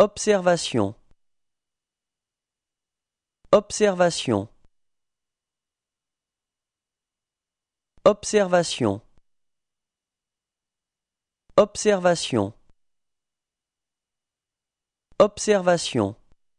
Observation Observation Observation Observation Observation